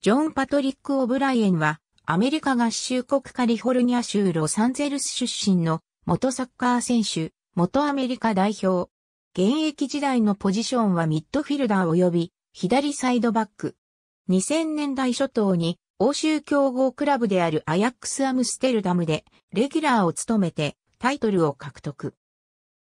ジョン・パトリック・オブライエンは、アメリカ合衆国カリフォルニア州ロサンゼルス出身の元サッカー選手、元アメリカ代表。現役時代のポジションはミッドフィルダー及び左サイドバック。2000年代初頭に欧州強豪クラブであるアヤックス・アムステルダムでレギュラーを務めてタイトルを獲得。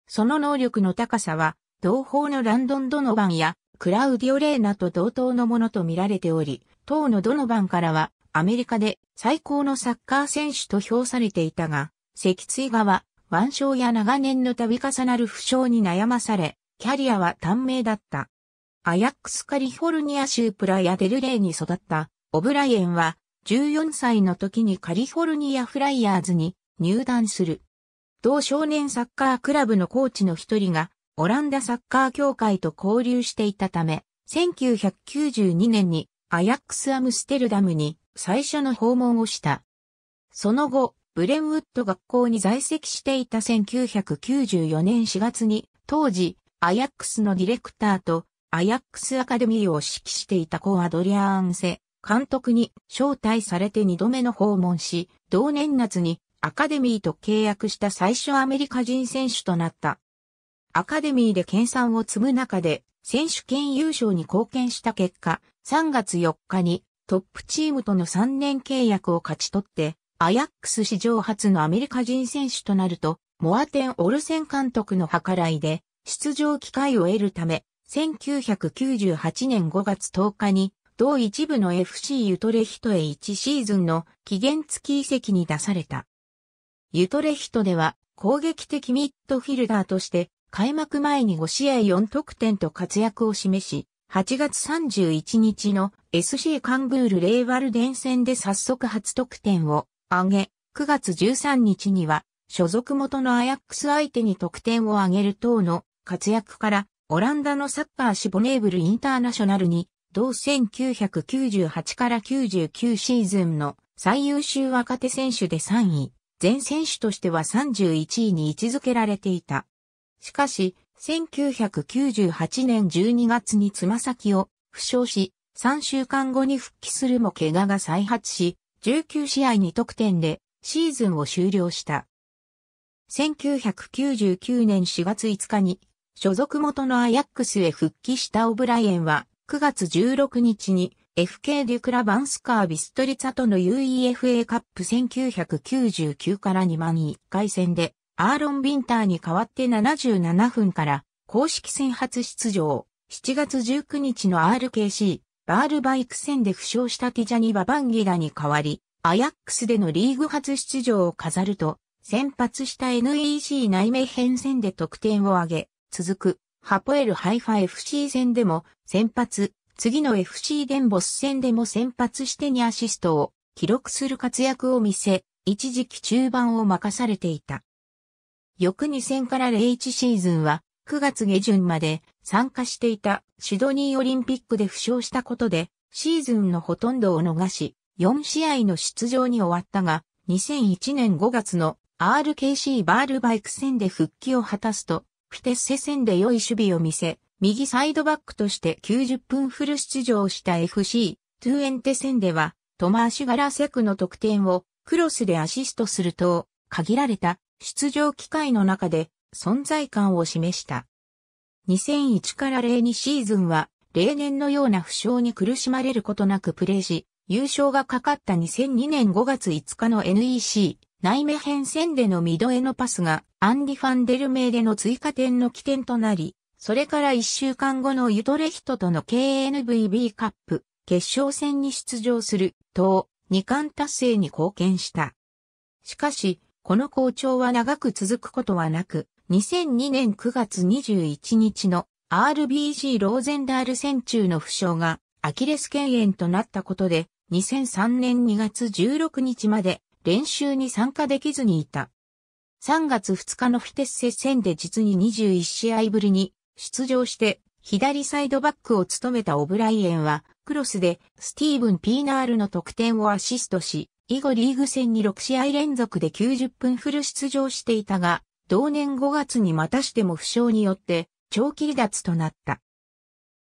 その能力の高さは同胞のランドン・ドノバンやクラウディオ・レーナと同等のものと見られており、当のドノバンからはアメリカで最高のサッカー選手と評されていたが、脊椎側、腕章や長年の度重なる負傷に悩まされ、キャリアは短命だった。アヤックスカリフォルニア州プラヤデルレイに育ったオブライエンは14歳の時にカリフォルニアフライヤーズに入団する。同少年サッカークラブのコーチの一人がオランダサッカー協会と交流していたため、1992年にアヤックスアムステルダムに最初の訪問をした。その後、ブレンウッド学校に在籍していた1994年4月に、当時、アヤックスのディレクターと、アヤックスアカデミーを指揮していたコアドリアーンセ監督に招待されて2度目の訪問し、同年夏にアカデミーと契約した最初アメリカ人選手となった。アカデミーで研鑽を積む中で選手権優勝に貢献した結果、3月4日にトップチームとの3年契約を勝ち取って、アヤックス史上初のアメリカ人選手となると、モアテン・オルセン監督の計らいで、出場機会を得るため、1998年5月10日に、同一部の FC ユトレヒトへ1シーズンの期限付き移籍に出された。ユトレヒトでは攻撃的ミッドフィルダーとして開幕前に5試合4得点と活躍を示し、8月31日の SC カングールレイワルデン戦で早速初得点を挙げ、9月13日には所属元のアヤックス相手に得点を挙げる等の活躍からオランダのサッカーシボネーブルインターナショナルに同1998から99シーズンの最優秀若手選手で3位、全選手としては31位に位置づけられていた。しかし、1998年12月につま先を負傷し、3週間後に復帰するも怪我が再発し、19試合2得点でシーズンを終了した。1999年4月5日に所属元のアヤックスへ復帰したオブライエンは9月16日に FK デュクラバンスカービストリツァとの UEFA カップ1999から2万1回戦でアーロン・ビンターに代わって77分から公式戦初出場、7月19日の RKC、バールバイク戦で負傷したティジャニ・ババンギラに代わり、アヤックスでのリーグ初出場を飾ると、先発した NEC 内名編戦で得点を挙げ、続く、ハポエルハイファ FC 戦でも先発、次の FC デンボス戦でも先発してにアシストを記録する活躍を見せ、一時期中盤を任されていた。翌2000から01シーズンは9月下旬まで参加していたシドニーオリンピックで負傷したことでシーズンのほとんどを逃し4試合の出場に終わったが2001年5月の RKC バールバイク戦で復帰を果たすとフィテッセ戦で良い守備を見せ右サイドバックとして90分フル出場した FC トゥエンテ戦ではトマーシュ・ガラセクの得点をクロスでアシストすると限られた出場機会の中で存在感を示した。2001から02シーズンは例年のような負傷に苦しまれることなくプレーし、優勝がかかった2002年5月5日の NEC 内目編戦でのミドエのパスがアンディ・ファンデル名での追加点の起点となり、それから1週間後のユトレヒトとの KNVB カップ決勝戦に出場すると、2冠達成に貢献した。しかし、この好調は長く続くことはなく、2002年9月21日の r b g ローゼンダール戦中の負傷がアキレス腱炎となったことで、2003年2月16日まで練習に参加できずにいた。3月2日のフィテッセ戦で実に21試合ぶりに出場して左サイドバックを務めたオブライエンはクロスでスティーブン・ピーナールの得点をアシストし、以後リーグ戦に6試合連続で90分フル出場していたが、同年5月にまたしても負傷によって長期離脱となった。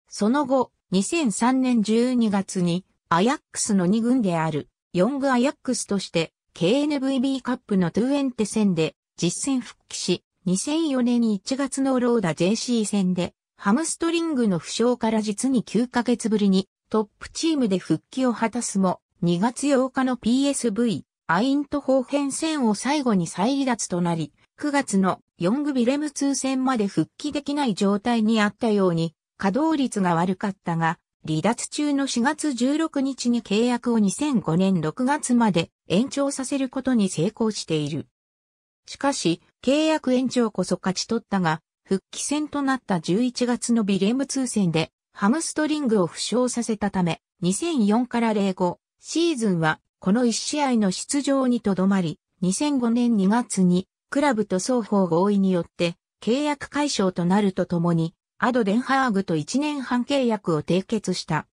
その後、2003年12月にアヤックスの2軍であるヨングアヤックスとして KNVB カップのトゥエンテ戦で実戦復帰し、2004年1月のローダ JC 戦でハムストリングの負傷から実に9ヶ月ぶりにトップチームで復帰を果たすも、2月8日の PSV、アイント方ー線戦を最後に再離脱となり、9月の4グビレム2戦まで復帰できない状態にあったように、稼働率が悪かったが、離脱中の4月16日に契約を2005年6月まで延長させることに成功している。しかし、契約延長こそ勝ち取ったが、復帰戦となった11月のビレム2戦で、ハムストリングを負傷させたため、2004から05、シーズンはこの1試合の出場にとどまり、2005年2月にクラブと双方合意によって契約解消となるとともに、アド・デンハーグと1年半契約を締結した。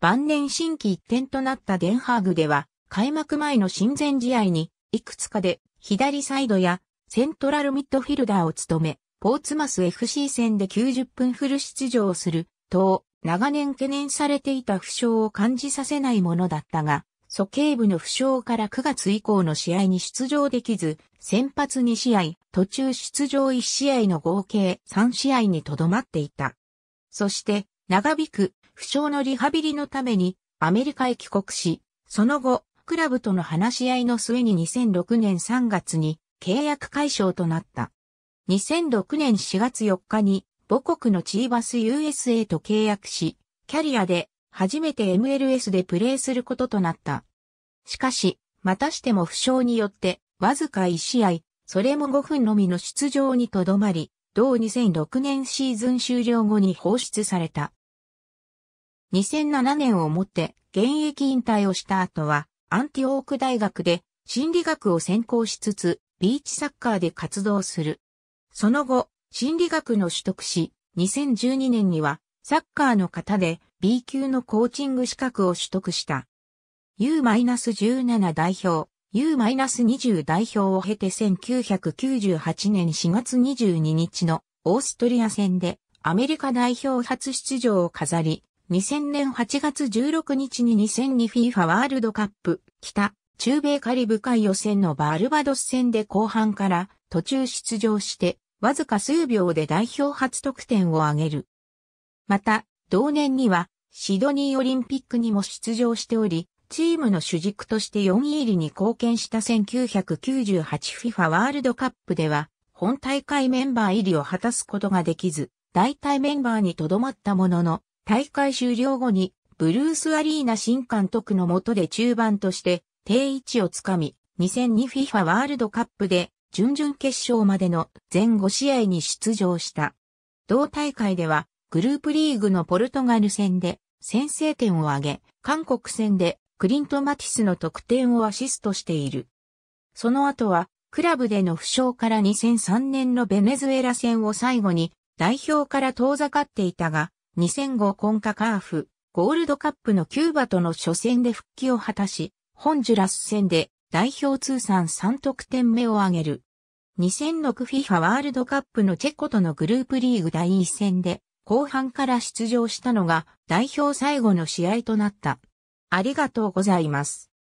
晩年新規一転となったデンハーグでは、開幕前の親善試合に、いくつかで左サイドやセントラルミッドフィルダーを務め、ポーツマス FC 戦で90分フル出場する、と、長年懸念されていた負傷を感じさせないものだったが、素刑部の負傷から9月以降の試合に出場できず、先発2試合、途中出場1試合の合計3試合にとどまっていた。そして、長引く負傷のリハビリのためにアメリカへ帰国し、その後、クラブとの話し合いの末に2006年3月に契約解消となった。2006年4月4日に母国のチーバス USA と契約し、キャリアで初めて MLS でプレーすることとなった。しかし、またしても負傷によって、わずか1試合、それも5分のみの出場にとどまり、同2006年シーズン終了後に放出された。2007年をもって現役引退をした後は、アンティオーク大学で心理学を専攻しつつ、ビーチサッカーで活動する。その後、心理学の取得し、2012年にはサッカーの方で B 級のコーチング資格を取得した。U-17 代表、U-20 代表を経て1998年4月22日のオーストリア戦でアメリカ代表初出場を飾り、2000年8月16日に 2002FIFA ワールドカップ北中米カリブ海予選のバルバドス戦で後半から途中出場してわずか数秒で代表初得点を挙げる。また、同年には、シドニーオリンピックにも出場しており、チームの主軸として4位入りに貢献した 1998FIFA ワールドカップでは、本大会メンバー入りを果たすことができず、代替メンバーにとどまったものの、大会終了後に、ブルースアリーナ新監督の下で中盤として、定位置をつかみ、2002FIFA ワールドカップで準々決勝までの全5試合に出場した。同大会では、グループリーグのポルトガル戦で先制点を挙げ、韓国戦でクリント・マティスの得点をアシストしている。その後は、クラブでの負傷から2003年のベネズエラ戦を最後に代表から遠ざかっていたが、2005コンカカーフ、ゴールドカップのキューバとの初戦で復帰を果たし、ホンジュラス戦で代表通算3得点目を挙げる。2006FIFA ワールドカップのチェコとのグループリーグ第一戦で後半から出場したのが代表最後の試合となった。ありがとうございます。